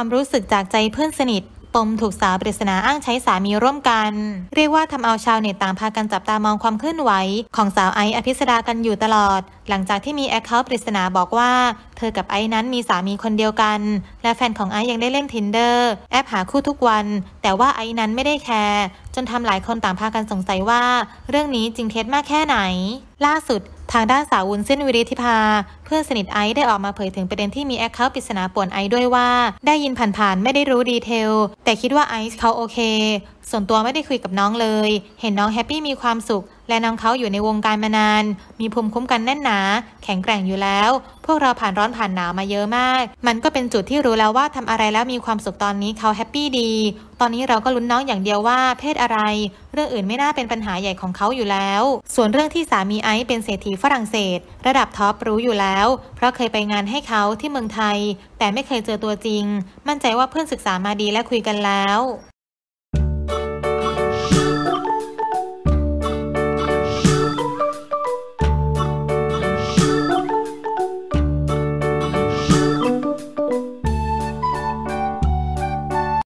ความรู้สึกจากใจเพื่อนสนิทปมถูกสาวปริศนาอ้างใช้สามีร่วมกัน เรียกว่าทำเอาชาวเน็ตต่างพากันจับตามองความเคลื่อนไหวของสาวไออภิสดากันอยู่ตลอด หลังจากที่มีแอคเคาท์ปริศนาบอกว่าเธอกับไอ้นั้นมีสามีคนเดียวกัน และแฟนของไอ้ยังได้เล่นทนเดอร์แอปหาคู่ทุกวัน แต่ว่าไอ้นั้นไม่ได้แคร์จนทำหลายคนต่างพากันสงสัยว่า เรื่องนี้จริงเท็จมากแค่ไหน ล่าสุดางด้านสาววุ้นเส้นวิริธิภาเพื่อนสนิทไอซ์ได้ออกมาเผยถึงประเด็นที่มีแอคเคาท์ปริศนาป่วนไอซ์ด้วยว่า ได้ยินผ่านๆไม่ได้รู้ดีเทลแต่คิดว่าไอซ์เขาโอเค ส่วนตัวไม่ได้คุยกับน้องเลย เห็นน้องแฮปปี้มีความสุข และน้องเขาอยู่ในวงการมานาน มีภูมิคุ้มกันแน่นหนาแข็งแกร่งอยู่แล้ว พวกเราผ่านร้อนผ่านหนาวมาเยอะมาก มันก็เป็นจุดที่รู้แล้วว่าทำอะไรแล้วมีความสุขตอนนี้เขาแฮปปี้ดีตอนนี้เราก็ลุ้นน้องอย่างเดียวว่า เพศอะไรเรื่องอื่นไม่น่าเป็นปัญหาใหญ่ของเขาอยู่แล้ว ส่วนเรื่องที่สามีไอซ์เป็นเศรษฐีฝรั่งเศส ระดับท็อปรู้อยู่แล้ว เพราะเคยไปงานให้เขาที่เมืองไทย แต่ไม่เคยเจอตัวจริง มั่นใจว่าเพื่อนศึกษามาดีและคุยกันแล้ว